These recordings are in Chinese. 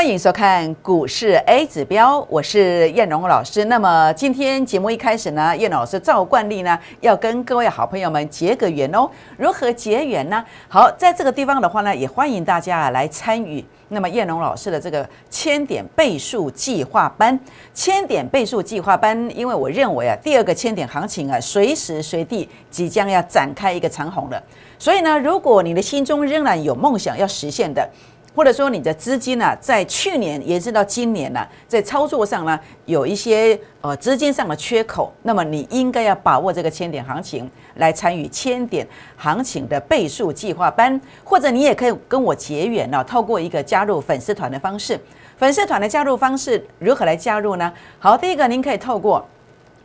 欢迎收看股市 A 指标，我是燕龙老师。那么今天节目一开始呢，燕老师照惯例呢，要跟各位好朋友们结个缘哦。如何结缘呢？好，在这个地方的话呢，也欢迎大家啊来参与。那么燕龙老师的这个千点倍数计划班，千点倍数计划班，因为我认为啊，第二个千点行情啊，随时随地即将要展开一个长虹了。所以呢，如果你的心中仍然有梦想要实现的，或者说你的资金啊，在去年也直到今年呢，在操作上呢，有一些呃资金上的缺口，那么你应该要把握这个千点行情来参与千点行情的倍数计划班，或者你也可以跟我结缘啊，透过一个加入粉丝团的方式，粉丝团的加入方式如何来加入呢？好，第一个您可以透过。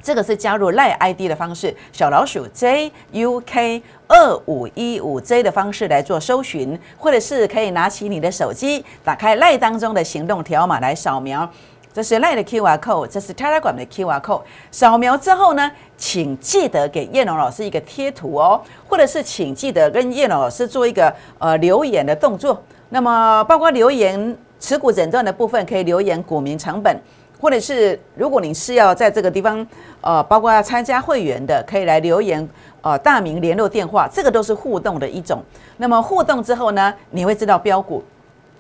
这个是加入赖 ID 的方式，小老鼠 JUK 二五一五 J 的方式来做搜寻，或者是可以拿起你的手机，打开赖当中的行动条码来扫描。这是 Line 的 QR Code，这是 Telegram 的 QR Code。扫描之后呢，请记得给叶龙老师一个贴图哦，或者是请记得跟叶龙老师做一个呃留言的动作。那么包括留言持股诊断的部分，可以留言股民成本。或者是如果你是要在这个地方，呃，包括要参加会员的，可以来留言，呃，大名、联络电话，这个都是互动的一种。那么互动之后呢，你会知道标股。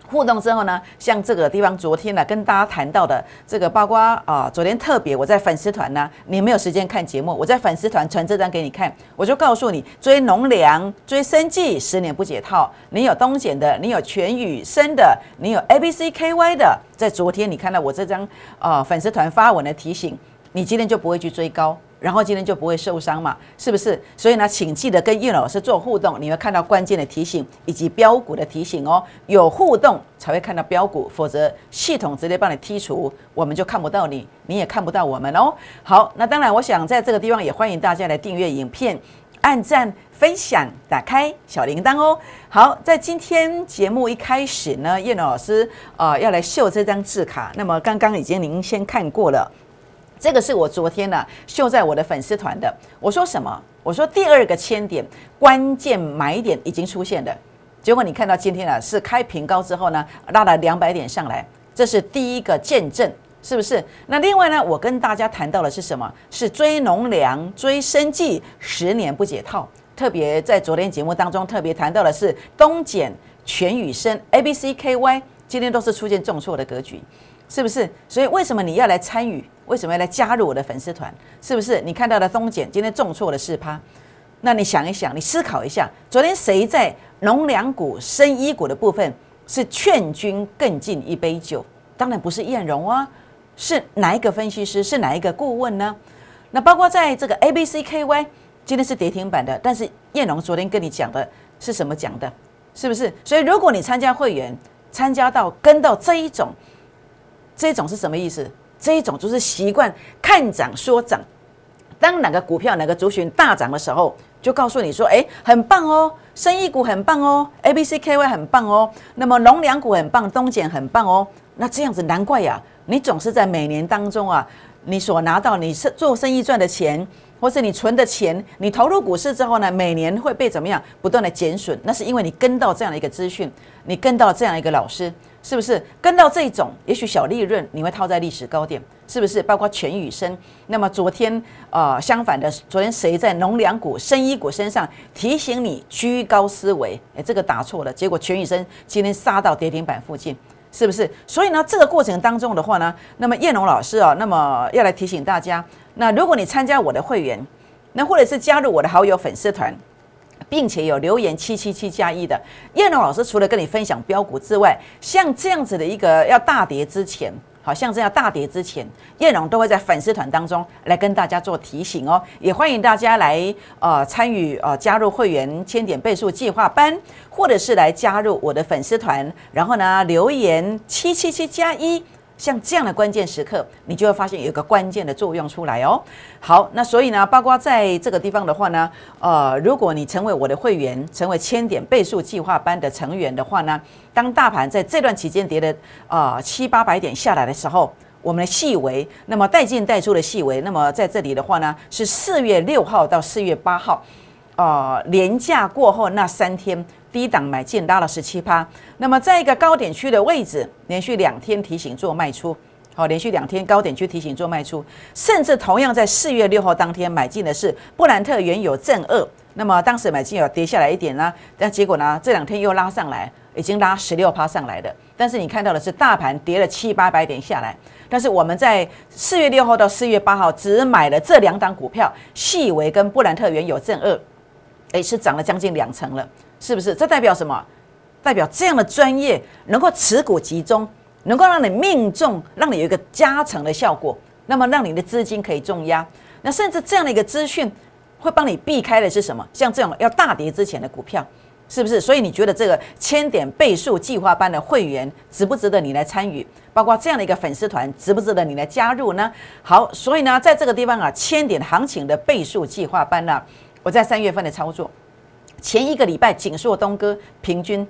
互动之后呢，像这个地方，昨天呢跟大家谈到的这个，包括啊，昨天特别我在粉丝团呢，你没有时间看节目，我在粉丝团传这张给你看，我就告诉你追农粮、追生计，十年不解套。你有东险的，你有全宇生的，你有 A B C K Y 的，在昨天你看到我这张啊粉丝团发文的提醒，你今天就不会去追高。然后今天就不会受伤嘛，是不是？所以呢，请记得跟叶老师做互动，你会看到关键的提醒以及标股的提醒哦。有互动才会看到标股，否则系统直接帮你剔除，我们就看不到你，你也看不到我们哦。好，那当然，我想在这个地方也欢迎大家来订阅影片、按赞、分享、打开小铃铛哦。好，在今天节目一开始呢，叶老师啊要来秀这张字卡，那么刚刚已经您先看过了。这个是我昨天呢秀在我的粉丝团的。我说什么？我说第二个千点关键买点已经出现了。结果你看到今天呢是开平高之后呢拉了两百点上来，这是第一个见证，是不是？那另外呢，我跟大家谈到的是什么？是追农粮、追生计，十年不解套。特别在昨天节目当中，特别谈到的是冬茧、全雨生、A、B、C、K、Y，今天都是出现重挫的格局，是不是？所以为什么你要来参与？为什么要来加入我的粉丝团？是不是你看到的中简今天重挫了四趴？那你想一想，你思考一下，昨天谁在农粮股、深衣股的部分是劝君更尽一杯酒？当然不是艳荣啊，是哪一个分析师？是哪一个顾问呢？那包括在这个 A、B、C、K、Y 今天是跌停板的，但是艳荣昨天跟你讲的是什么讲的？是不是？所以如果你参加会员，参加到跟到这一种，这种是什么意思？这一种就是习惯看涨说涨，当哪个股票哪个族群大涨的时候，就告诉你说：“哎，很棒哦，生意股很棒哦，A B C K Y 很棒哦，那么农粮股很棒，东简很棒哦。”那这样子难怪呀，你总是在每年当中啊，你所拿到你是做生意赚的钱，或是你存的钱，你投入股市之后呢，每年会被怎么样不断的减损？那是因为你跟到这样的一个资讯，你跟到这样一个老师。是不是跟到这种？也许小利润你会套在历史高点，是不是？包括全宇生，那么昨天呃相反的，昨天谁在农粮股、生衣股身上提醒你居高思维？诶，这个打错了。结果全宇生今天杀到跌停板附近，是不是？所以呢，这个过程当中的话呢，那么叶农老师哦，那么要来提醒大家。那如果你参加我的会员，那或者是加入我的好友粉丝团。并且有留言七七七加一的，燕龙老师除了跟你分享标股之外，像这样子的一个要大跌之前，好像这样大跌之前，燕龙都会在粉丝团当中来跟大家做提醒哦。也欢迎大家来呃参与呃加入会员千点倍数计划班，或者是来加入我的粉丝团，然后呢留言七七七加一。像这样的关键时刻，你就会发现有一个关键的作用出来哦。好，那所以呢，八卦在这个地方的话呢，呃，如果你成为我的会员，成为千点倍数计划班的成员的话呢，当大盘在这段期间跌的啊七八百点下来的时候，我们的细微，那么带进带出的细微，那么在这里的话呢，是四月六号到四月八号，呃，年假过后那三天。低档买进拉了十七趴，那么在一个高点区的位置，连续两天提醒做卖出，好，连续两天高点区提醒做卖出，甚至同样在四月六号当天买进的是布兰特原油正二，那么当时买进有跌下来一点啦，但结果呢，这两天又拉上来，已经拉十六趴上来的，但是你看到的是大盘跌了七八百点下来，但是我们在四月六号到四月八号只买了这两档股票，细维跟布兰特原油正二，诶，是涨了将近两成了。是不是？这代表什么？代表这样的专业能够持股集中，能够让你命中，让你有一个加成的效果，那么让你的资金可以重压。那甚至这样的一个资讯会帮你避开的是什么？像这种要大跌之前的股票，是不是？所以你觉得这个千点倍数计划班的会员值不值得你来参与？包括这样的一个粉丝团值不值得你来加入呢？好，所以呢，在这个地方啊，千点行情的倍数计划班呢，我在三月份的操作。前一个礼拜，锦硕东哥平均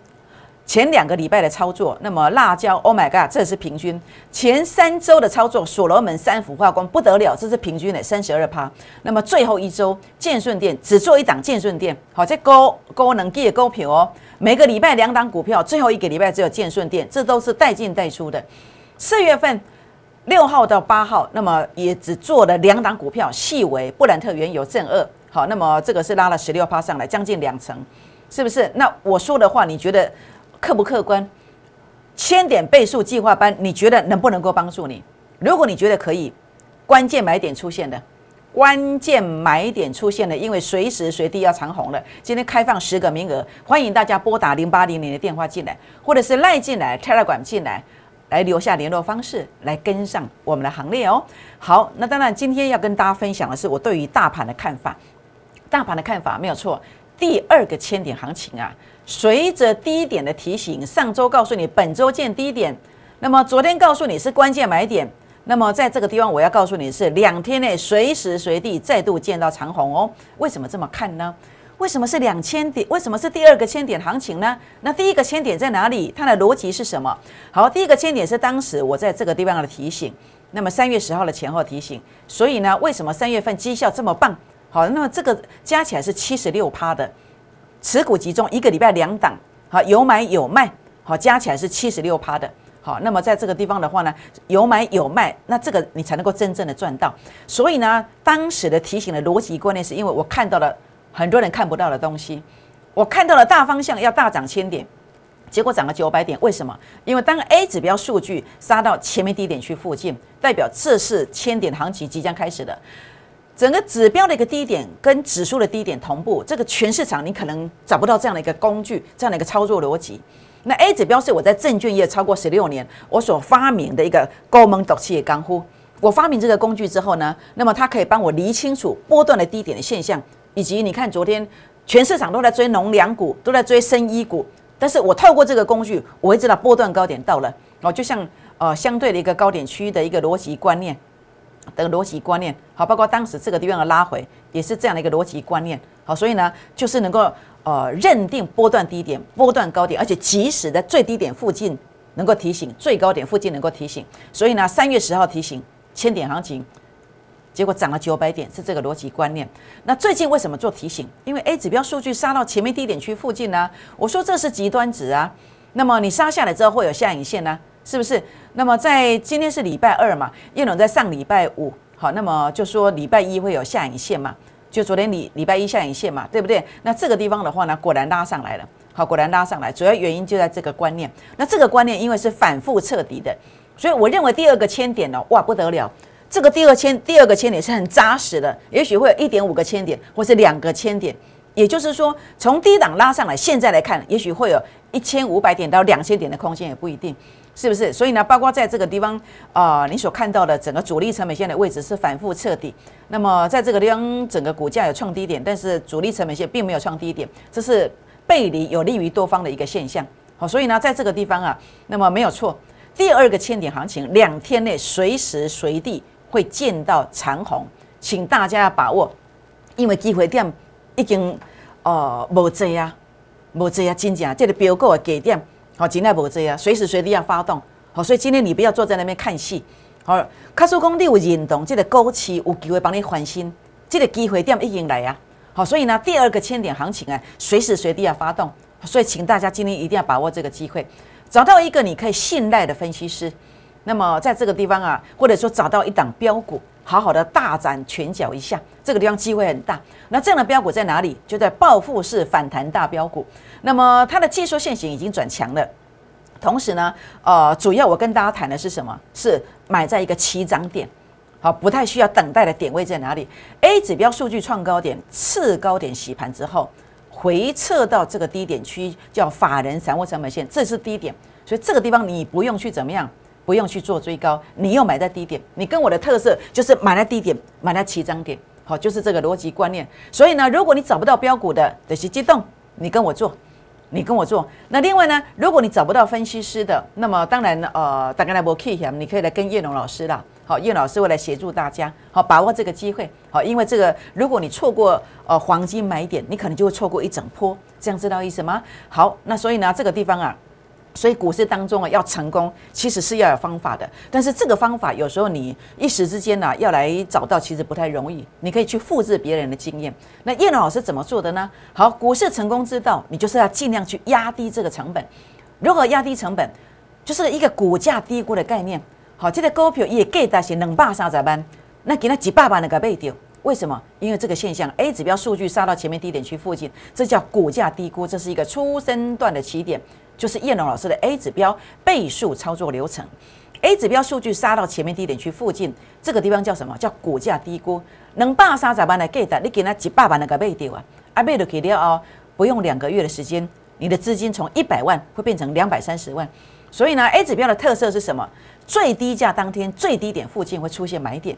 前两个礼拜的操作，那么辣椒，Oh my god，这是平均前三周的操作，所罗门三氟化工不得了，这是平均的三十二趴。那么最后一周，建顺店只做一档，建顺店，好在高高能给高平哦，每个礼拜两档股票，最后一个礼拜只有建顺店，这都是带进带出的。四月份。六号到八号，那么也只做了两档股票，细微布兰特原油正二，好，那么这个是拉了十六趴上来，将近两成，是不是？那我说的话，你觉得客不客观？千点倍数计划班，你觉得能不能够帮助你？如果你觉得可以，关键买点出现的，关键买点出现的，因为随时随地要长红了。今天开放十个名额，欢迎大家拨打零八零零的电话进来，或者是赖进来，蔡老板进来。来留下联络方式，来跟上我们的行列哦。好，那当然，今天要跟大家分享的是我对于大盘的看法。大盘的看法没有错。第二个千点行情啊，随着低点的提醒，上周告诉你本周见低点，那么昨天告诉你是关键买点，那么在这个地方我要告诉你是两天内随时随地再度见到长红哦。为什么这么看呢？为什么是两千点？为什么是第二个千点行情呢？那第一个千点在哪里？它的逻辑是什么？好，第一个千点是当时我在这个地方的提醒。那么三月十号的前后提醒，所以呢，为什么三月份绩效这么棒？好，那么这个加起来是七十六趴的，持股集中一个礼拜两档，好，有买有卖，好，加起来是七十六趴的。好，那么在这个地方的话呢，有买有卖，那这个你才能够真正的赚到。所以呢，当时的提醒的逻辑观念是因为我看到了。很多人看不到的东西，我看到了大方向要大涨千点，结果涨了九百点，为什么？因为当 A 指标数据杀到前面低点区附近，代表这是千点行情即将开始的。整个指标的一个低点跟指数的低点同步，这个全市场你可能找不到这样的一个工具，这样的一个操作逻辑。那 A 指标是我在证券业超过十六年，我所发明的一个高门槛期的干货。我发明这个工具之后呢，那么它可以帮我理清楚波段的低点的现象。以及你看，昨天全市场都在追农粮股，都在追深衣股，但是我透过这个工具，我会知道波段高点到了哦，就像呃相对的一个高点区域的一个逻辑观念，的逻辑观念好，包括当时这个地方的拉回也是这样的一个逻辑观念好，所以呢，就是能够呃认定波段低点、波段高点，而且即使在最低点附近能够提醒，最高点附近能够提醒，所以呢，三月十号提醒千点行情。结果涨了九百点，是这个逻辑观念。那最近为什么做提醒？因为 A 指标数据杀到前面低点区附近呢。我说这是极端值啊。那么你杀下来之后会有下影线呢，是不是？那么在今天是礼拜二嘛，叶总在上礼拜五，好，那么就说礼拜一会有下影线嘛？就昨天礼礼拜一下影线嘛，对不对？那这个地方的话呢，果然拉上来了。好，果然拉上来，主要原因就在这个观念。那这个观念因为是反复彻底的，所以我认为第二个千点呢，哇，不得了。这个第二千第二个千点是很扎实的，也许会有一点五个千点，或是两个千点，也就是说从低档拉上来。现在来看，也许会有一千五百点到两千点的空间也不一定，是不是？所以呢，包括在这个地方啊，你所看到的整个主力成本线的位置是反复彻底。那么在这个地方，整个股价有创低点，但是主力成本线并没有创低点，这是背离有利于多方的一个现象。好，所以呢，在这个地方啊，那么没有错，第二个千点行情两天内随时随地。会见到长虹，请大家要把握，因为机会点已经哦无济啊，无济啊，真正这个标股的价点好，真的无济啊，随时随地要发动。好，所以今天你不要坐在那边看戏。好，卡叔公，你有认同，这个高市有机会帮你翻新，这个机会点已经来啊，好，所以呢，第二个千点行情啊，随时随地要发动。所以，请大家今天一定要把握这个机会，找到一个你可以信赖的分析师。那么，在这个地方啊，或者说找到一档标股，好好的大展拳脚一下，这个地方机会很大。那这样的标股在哪里？就在报复式反弹大标股。那么它的技术线型已经转强了，同时呢，呃，主要我跟大家谈的是什么？是买在一个起涨点，好，不太需要等待的点位在哪里？A 指标数据创高点，次高点洗盘之后回撤到这个低点区，叫法人散户成本线，这是低点。所以这个地方你不用去怎么样。不用去做追高，你又买在低点。你跟我的特色就是买在低点，买在起涨点，好，就是这个逻辑观念。所以呢，如果你找不到标股的，得去激动，你跟我做，你跟我做。那另外呢，如果你找不到分析师的，那么当然呃，大概来波 key 你可以来跟叶龙老师啦。好，叶老师会来协助大家，好，把握这个机会。好，因为这个，如果你错过呃黄金买点，你可能就会错过一整波。这样知道意思吗？好，那所以呢，这个地方啊。所以股市当中啊，要成功，其实是要有方法的。但是这个方法有时候你一时之间呢，要来找到其实不太容易。你可以去复制别人的经验。那叶老师怎么做的呢？好，股市成功之道，你就是要尽量去压低这个成本。如何压低成本？就是一个股价低估的概念。好，这个股票也给大 t 到些，能霸啥子班？那给它几百万那个卖掉？为什么？因为这个现象 A 指标数据杀到前面低点区附近，这叫股价低估，这是一个初升段的起点。就是燕龙老师的 A 指标倍数操作流程，A 指标数据杀到前面低点去附近，这个地方叫什么？叫股价低估。能百三十万的 get 的，你给它几百万那个卖掉啊？啊，卖了给了哦，不用两个月的时间，你的资金从一百万会变成两百三十万。所以呢，A 指标的特色是什么？最低价当天最低点附近会出现买点，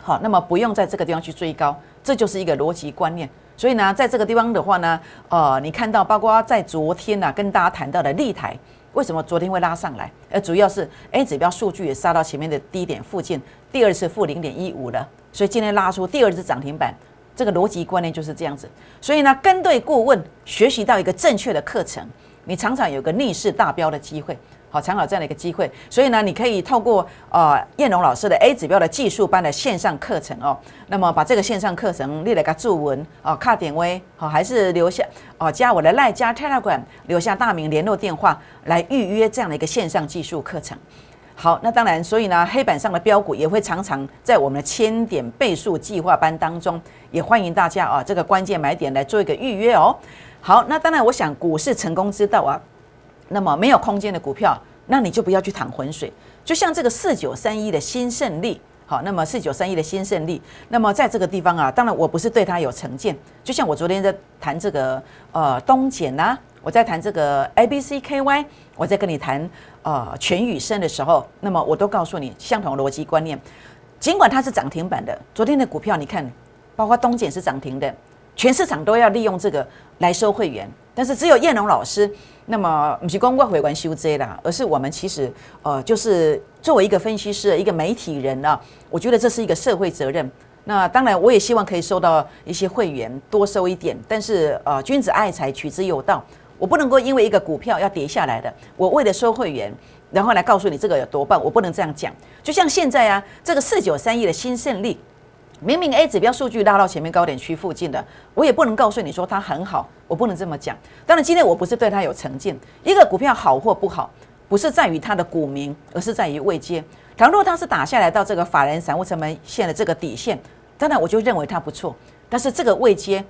好，那么不用在这个地方去追高，这就是一个逻辑观念。所以呢，在这个地方的话呢，呃，你看到包括在昨天呢，跟大家谈到的利台，为什么昨天会拉上来？呃，主要是 A 指标数据也杀到前面的低点附近，第二次负零点一五了，所以今天拉出第二次涨停板，这个逻辑观念就是这样子。所以呢，跟对顾问学习到一个正确的课程，你常常有个逆势大标的机会。好，参考这样的一个机会，所以呢，你可以透过呃燕龙老师的 A 指标的技术班的线上课程哦，那么把这个线上课程列了个注文哦，卡点位。好，还是留下哦，加我的赖加 Telegram 留下大名联络电话来预约这样的一个线上技术课程。好，那当然，所以呢，黑板上的标股也会常常在我们的千点倍数计划班当中，也欢迎大家啊这个关键买点来做一个预约哦。好，那当然，我想股市成功之道啊。那么没有空间的股票，那你就不要去淌浑水。就像这个四九三一的新胜利，好，那么四九三一的新胜利，那么在这个地方啊，当然我不是对它有成见。就像我昨天在谈这个呃东简呐，我在谈这个 A B C K Y，我在跟你谈呃全宇生的时候，那么我都告诉你相同逻辑观念。尽管它是涨停板的，昨天的股票你看，包括东简是涨停的，全市场都要利用这个来收会员。但是只有燕龙老师，那么不是光光回关修遮啦，而是我们其实呃，就是作为一个分析师、一个媒体人呢，我觉得这是一个社会责任。那当然，我也希望可以收到一些会员，多收一点。但是呃，君子爱财，取之有道。我不能够因为一个股票要跌下来的，我为了收会员，然后来告诉你这个有多棒，我不能这样讲。就像现在啊，这个四九三一的新胜利。明明 A 指标数据拉到前面高点区附近的，我也不能告诉你说它很好，我不能这么讲。当然，今天我不是对它有成见。一个股票好或不好，不是在于它的股民，而是在于位阶。倘若它是打下来到这个法人散户成本线的这个底线，当然我就认为它不错。但是这个位阶，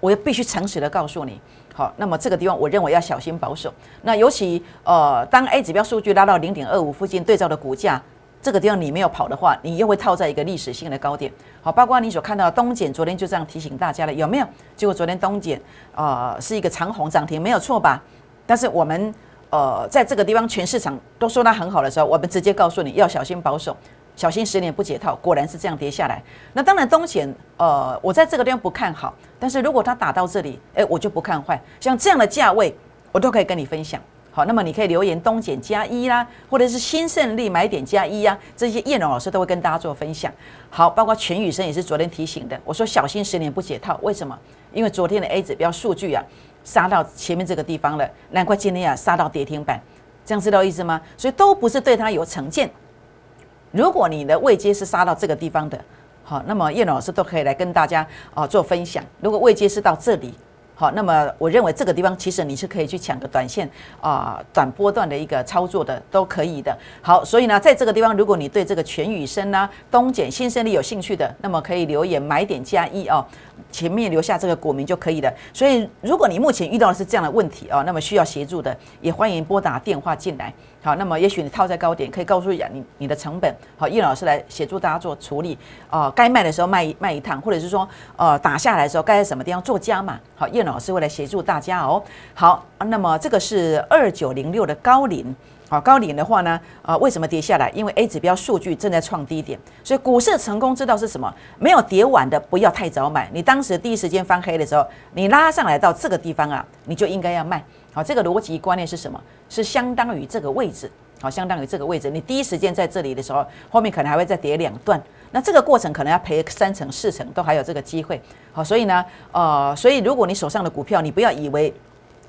我也必须诚实的告诉你，好，那么这个地方我认为要小心保守。那尤其呃，当 A 指标数据拉到零点二五附近，对照的股价。这个地方你没有跑的话，你又会套在一个历史性的高点。好，包括你所看到东简昨天就这样提醒大家了，有没有？结果昨天东简啊是一个长红涨停，没有错吧？但是我们呃在这个地方全市场都说它很好的时候，我们直接告诉你要小心保守，小心十年不解套。果然是这样跌下来。那当然东简呃我在这个地方不看好，但是如果它打到这里，诶，我就不看坏。像这样的价位，我都可以跟你分享。好，那么你可以留言东减加一啦，或者是新胜利买点加一呀，这些叶龙老师都会跟大家做分享。好，包括全宇生也是昨天提醒的，我说小心十年不解套，为什么？因为昨天的 A 指标数据啊，杀到前面这个地方了，难怪今天啊杀到跌停板，这样知道意思吗？所以都不是对它有成见。如果你的位阶是杀到这个地方的，好，那么叶老师都可以来跟大家哦做分享。如果位阶是到这里。好，那么我认为这个地方其实你是可以去抢个短线啊，短波段的一个操作的，都可以的。好，所以呢，在这个地方，如果你对这个全宇生呢、东简新胜利有兴趣的，那么可以留言买点加一哦，前面留下这个股名就可以了。所以，如果你目前遇到的是这样的问题哦，那么需要协助的，也欢迎拨打电话进来。好，那么也许你套在高点，可以告诉一下你你的成本。好，叶老师来协助大家做处理。哦，该卖的时候卖卖一趟，或者是说，呃，打下来的时候该在什么地方做加码？好，叶老师会来协助大家哦。好，那么这个是二九零六的高领。好，高领的话呢，啊，为什么跌下来？因为 A 指标数据正在创低点，所以股市成功之道是什么？没有跌完的不要太早买。你当时第一时间翻黑的时候，你拉上来到这个地方啊，你就应该要卖。好，这个逻辑观念是什么？是相当于这个位置，好，相当于这个位置。你第一时间在这里的时候，后面可能还会再跌两段，那这个过程可能要赔三成、四成，都还有这个机会，好，所以呢，呃，所以如果你手上的股票，你不要以为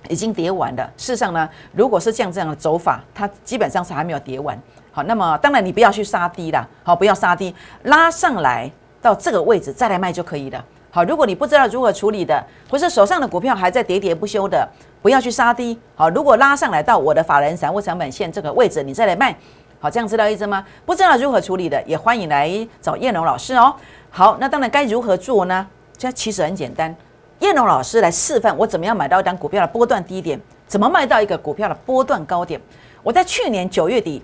已经跌完了，事实上呢，如果是像这样的走法，它基本上是还没有跌完，好，那么当然你不要去杀低啦，好，不要杀低，拉上来到这个位置再来卖就可以了。好，如果你不知道如何处理的，或是手上的股票还在喋喋不休的，不要去杀低。好，如果拉上来到我的法人散户成本线这个位置，你再来卖。好，这样知道意思吗？不知道如何处理的，也欢迎来找燕龙老师哦。好，那当然该如何做呢？这其实很简单，燕龙老师来示范我怎么样买到一张股票的波段低点，怎么卖到一个股票的波段高点。我在去年九月底、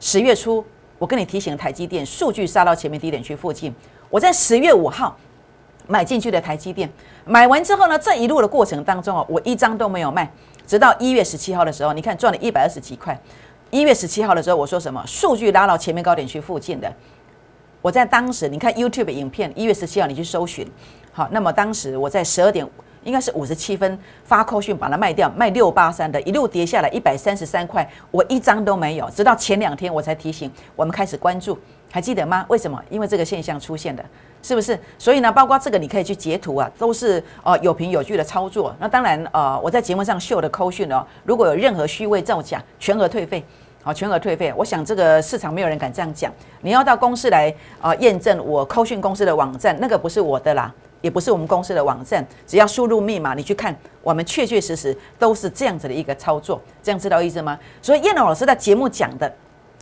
十月初，我跟你提醒台积电数据杀到前面低点区附近，我在十月五号。买进去的台积电，买完之后呢，这一路的过程当中啊，我一张都没有卖，直到一月十七号的时候，你看赚了一百二十几块。一月十七号的时候，我说什么？数据拉到前面高点区附近的，我在当时，你看 YouTube 影片，一月十七号你去搜寻，好，那么当时我在十二点应该是五十七分发扣讯把它卖掉，卖六八三的，一路跌下来一百三十三块，我一张都没有，直到前两天我才提醒我们开始关注，还记得吗？为什么？因为这个现象出现的。是不是？所以呢，包括这个你可以去截图啊，都是呃有凭有据的操作。那当然呃，我在节目上秀的扣讯哦，如果有任何虚伪造假，全额退费，啊，全额退费。我想这个市场没有人敢这样讲。你要到公司来啊，验证我扣讯公司的网站，那个不是我的啦，也不是我们公司的网站。只要输入密码，你去看，我们确确实实都是这样子的一个操作。这样知道意思吗？所以燕老师在节目讲的，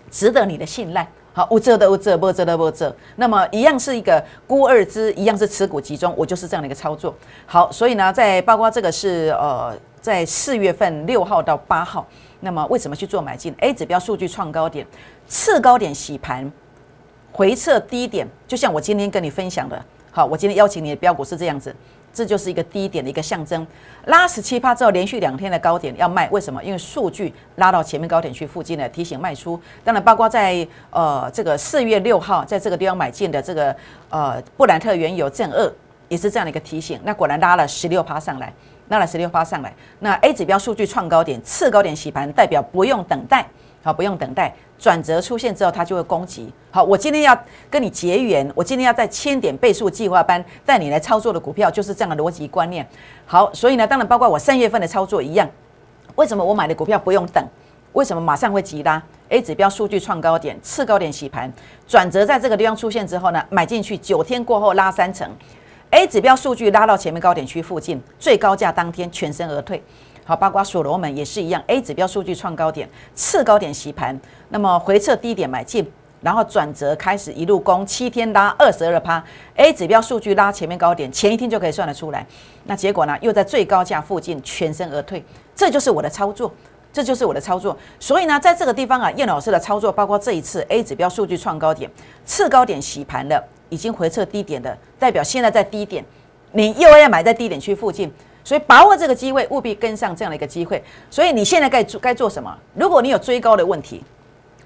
值得你的信赖。好，无这的无这，无捂的无捂那么一样是一个孤二只，一样是持股集中，我就是这样的一个操作。好，所以呢，在包括这个是呃，在四月份六号到八号，那么为什么去做买进？A 指标数据创高点，次高点洗盘，回撤低点，就像我今天跟你分享的。好，我今天邀请你的标股是这样子。这就是一个低点的一个象征，拉十七趴之后，连续两天的高点要卖，为什么？因为数据拉到前面高点去附近的提醒卖出。当然，包括在呃这个四月六号在这个地方买进的这个呃布兰特原油正二，也是这样的一个提醒。那果然拉了十六趴上来，拉了十六趴上来。那 A 指标数据创高点，次高点洗盘，代表不用等待。好，不用等待，转折出现之后，它就会攻击。好，我今天要跟你结缘，我今天要在千点倍数计划班带你来操作的股票，就是这样的逻辑观念。好，所以呢，当然包括我三月份的操作一样。为什么我买的股票不用等？为什么马上会急拉？A 指标数据创高点，次高点洗盘，转折在这个地方出现之后呢，买进去九天过后拉三成，A 指标数据拉到前面高点区附近，最高价当天全身而退。好，包括所罗门也是一样，A 指标数据创高点，次高点洗盘，那么回撤低点买进，然后转折开始一路攻，七天拉二十二趴，A 指标数据拉前面高点，前一天就可以算得出来，那结果呢，又在最高价附近全身而退，这就是我的操作，这就是我的操作，所以呢，在这个地方啊，叶老师的操作，包括这一次 A 指标数据创高点，次高点洗盘的，已经回撤低点的，代表现在在低点，你又要买在低点区附近。所以把握这个机会，务必跟上这样的一个机会。所以你现在该做该做什么？如果你有追高的问题，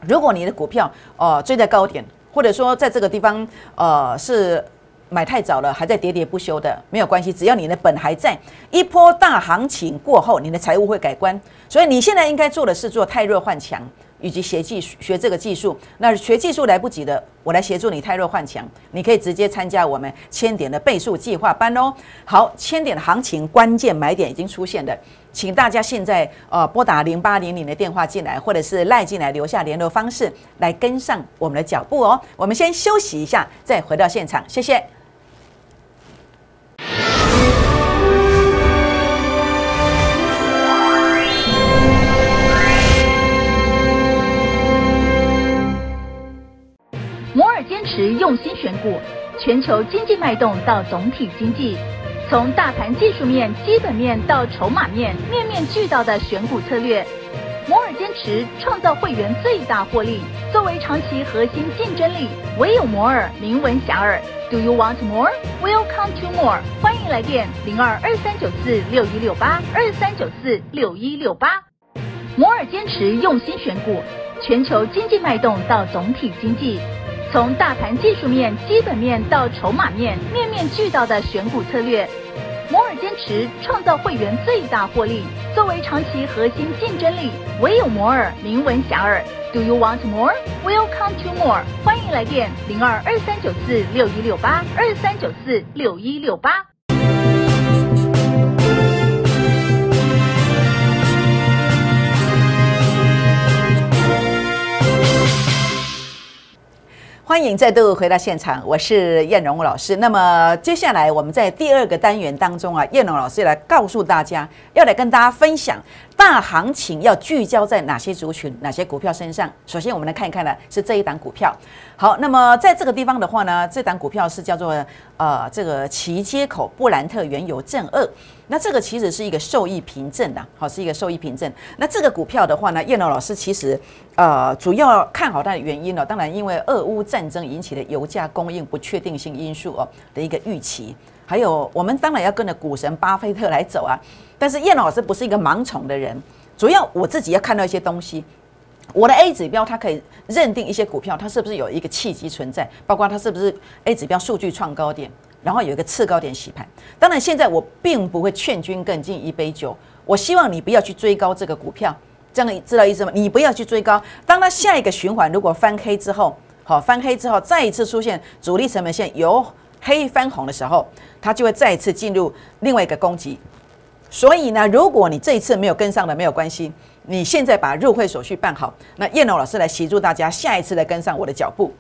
如果你的股票哦追在高点，或者说在这个地方呃是买太早了，还在喋喋不休的，没有关系，只要你的本还在，一波大行情过后，你的财务会改观。所以你现在应该做的是做泰弱换强。以及学技术，学这个技术，那学技术来不及的，我来协助你泰弱换强，你可以直接参加我们千点的倍数计划班哦。好，千点的行情关键买点已经出现了，请大家现在呃拨打零八零零的电话进来，或者是赖进来留下联络方式来跟上我们的脚步哦。我们先休息一下，再回到现场，谢谢。坚持用心选股，全球经济脉动到总体经济，从大盘技术面、基本面到筹码面，面面俱到的选股策略。摩尔坚持创造会员最大获利，作为长期核心竞争力，唯有摩尔铭文侠尔。Do you want more? Welcome to more。欢迎来电零二二三九四六一六八二三九四六一六八。摩尔坚持用心选股，全球经济脉动到总体经济。从大盘技术面、基本面到筹码面，面面俱到的选股策略，摩尔坚持创造会员最大获利，作为长期核心竞争力，唯有摩尔名闻遐迩。Do you want more? Welcome to more。欢迎来电零二二三九四六一六八二三九四六一六八。欢迎再度回到现场，我是燕荣老师。那么接下来我们在第二个单元当中啊，燕荣老师来告诉大家，要来跟大家分享大行情要聚焦在哪些族群、哪些股票身上。首先，我们来看一看呢，是这一档股票。好，那么在这个地方的话呢，这档股票是叫做呃，这个奇接口布兰特原油正二，那这个其实是一个受益凭证的，好，是一个受益凭证。那这个股票的话呢，燕龙老师其实呃，主要看好它的原因呢，当然因为俄乌战争引起的油价供应不确定性因素哦的一个预期，还有我们当然要跟着股神巴菲特来走啊，但是燕老师不是一个盲从的人，主要我自己要看到一些东西。我的 A 指标，它可以认定一些股票，它是不是有一个契机存在？包括它是不是 A 指标数据创高点，然后有一个次高点洗盘。当然，现在我并不会劝君更尽一杯酒，我希望你不要去追高这个股票，这样的知道意思吗？你不要去追高。当它下一个循环如果翻黑之后，好翻黑之后再一次出现主力成本线由黑翻红的时候，它就会再次进入另外一个攻击。所以呢，如果你这一次没有跟上的，没有关系。你现在把入会手续办好，那燕老老师来协助大家，下一次来跟上我的脚步。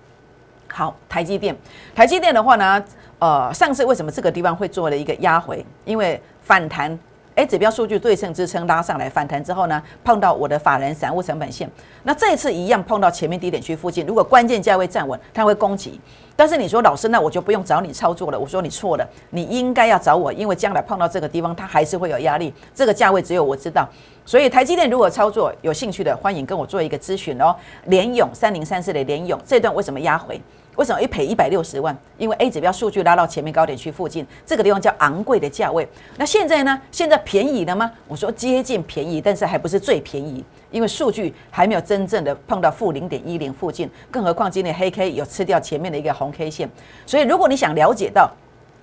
好，台积电，台积电的话呢，呃，上次为什么这个地方会做了一个压回？因为反弹，哎，指标数据对称支撑拉上来，反弹之后呢，碰到我的法人散户成本线，那这一次一样碰到前面低点区附近，如果关键价位站稳，它会攻击。但是你说老师，那我就不用找你操作了。我说你错了，你应该要找我，因为将来碰到这个地方，它还是会有压力。这个价位只有我知道。所以台积电如何操作？有兴趣的欢迎跟我做一个咨询哦。联勇三零三四的联勇，这段为什么压回？为什么一赔一百六十万？因为 A 指标数据拉到前面高点区附近，这个地方叫昂贵的价位。那现在呢？现在便宜了吗？我说接近便宜，但是还不是最便宜。因为数据还没有真正的碰到负零点一零附近，更何况今天黑 K 有吃掉前面的一个红 K 线，所以如果你想了解到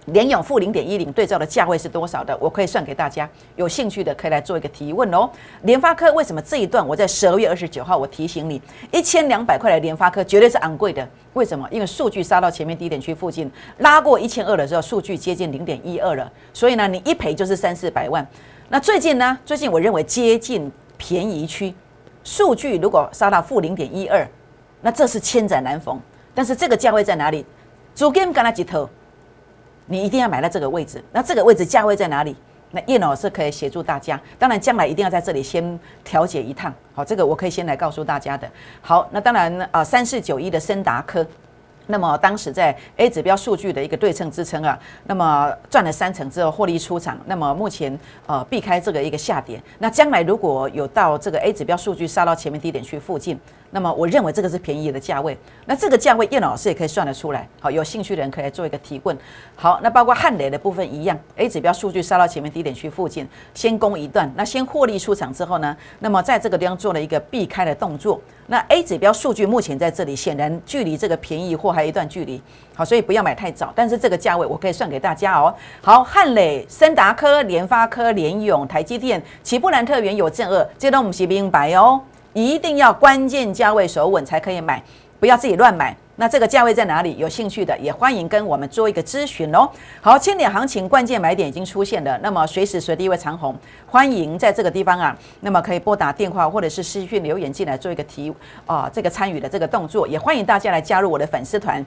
联永负零点一零对照的价位是多少的，我可以算给大家，有兴趣的可以来做一个提问哦。联发科为什么这一段我在十二月二十九号我提醒你一千两百块的联发科绝对是昂贵的，为什么？因为数据杀到前面低点区附近，拉过一千二的时候，数据接近零点一二了，所以呢，你一赔就是三四百万。那最近呢？最近我认为接近。便宜区，数据如果杀到负零点一二，那这是千载难逢。但是这个价位在哪里？主 game 干了几头？你一定要买到这个位置。那这个位置价位在哪里？那叶老师可以协助大家。当然将来一定要在这里先调解一趟。好，这个我可以先来告诉大家的。好，那当然啊，三四九一的森达科。那么当时在 A 指标数据的一个对称支撑啊，那么赚了三成之后获利出场。那么目前呃避开这个一个下跌，那将来如果有到这个 A 指标数据杀到前面低点去附近。那么我认为这个是便宜的价位，那这个价位叶老师也可以算得出来，好，有兴趣的人可以来做一个提问。好，那包括汉磊的部分一样，A 指标数据杀到前面低点区附近，先攻一段，那先获利出场之后呢，那么在这个地方做了一个避开的动作。那 A 指标数据目前在这里，显然距离这个便宜货还一段距离，好，所以不要买太早。但是这个价位我可以算给大家哦。好，汉磊、森达科、联发科、联勇、台积电、奇布兰特原有正二，这都是明白哦。一定要关键价位守稳才可以买，不要自己乱买。那这个价位在哪里？有兴趣的也欢迎跟我们做一个咨询喽。好，今点行情关键买点已经出现了，那么随时随地为长虹，欢迎在这个地方啊，那么可以拨打电话或者是私讯留言进来做一个提啊这个参与的这个动作，也欢迎大家来加入我的粉丝团。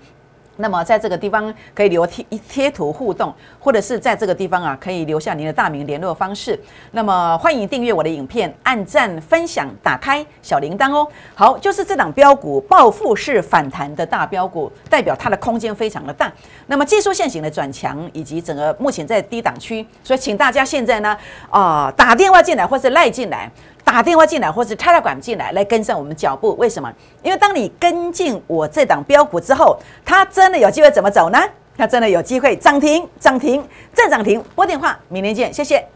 那么在这个地方可以留贴一贴图互动，或者是在这个地方啊，可以留下您的大名、联络方式。那么欢迎订阅我的影片，按赞、分享、打开小铃铛哦。好，就是这档标股报复式反弹的大标股，代表它的空间非常的大。那么技术线型的转强，以及整个目前在低档区，所以请大家现在呢啊打电话进来或是赖进来。打电话进来，或是 Telegram 进来，来跟上我们脚步。为什么？因为当你跟进我这档标股之后，它真的有机会怎么走呢？它真的有机会涨停，涨停再涨停。拨电话，明天见，谢谢。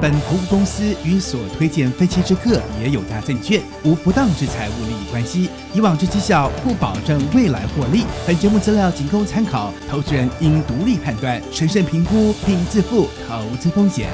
本投资公司与所推荐分析之客也有大证券无不当之财务利益关系，以往之绩效不保证未来获利。本节目资料仅供参考，投资人应独立判断、审慎评估并自负投资风险。